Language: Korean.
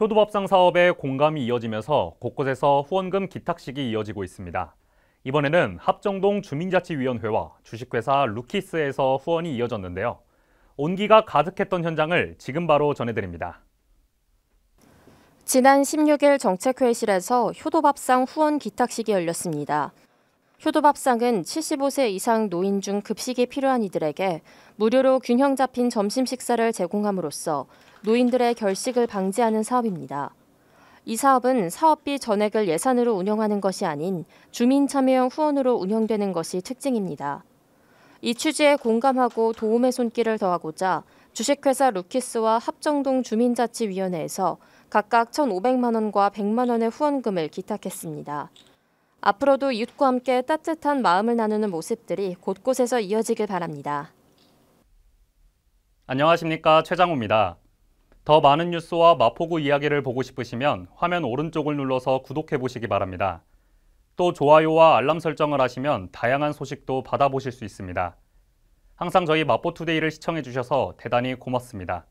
효도밥상 사업에 공감이 이어지면서 곳곳에서 후원금 기탁식이 이어지고 있습니다. 이번에는 합정동 주민자치위원회와 주식회사 루키스에서 후원이 이어졌는데요. 온기가 가득했던 현장을 지금 바로 전해드립니다. 지난 16일 정책회의실에서 효도밥상 후원 기탁식이 열렸습니다. 효도밥상은 75세 이상 노인 중 급식이 필요한 이들에게 무료로 균형 잡힌 점심 식사를 제공함으로써 노인들의 결식을 방지하는 사업입니다. 이 사업은 사업비 전액을 예산으로 운영하는 것이 아닌 주민 참여형 후원으로 운영되는 것이 특징입니다. 이 취지에 공감하고 도움의 손길을 더하고자 주식회사 루키스와 합정동 주민자치위원회에서 각각 1,500만 원과 100만 원의 후원금을 기탁했습니다. 앞으로도 이웃과 함께 따뜻한 마음을 나누는 모습들이 곳곳에서 이어지길 바랍니다. 안녕하십니까 최장호입니다. 더 많은 뉴스와 마포구 이야기를 보고 싶으시면 화면 오른쪽을 눌러서 구독해 보시기 바랍니다. 또 좋아요와 알람 설정을 하시면 다양한 소식도 받아보실 수 있습니다. 항상 저희 마포투데이를 시청해 주셔서 대단히 고맙습니다.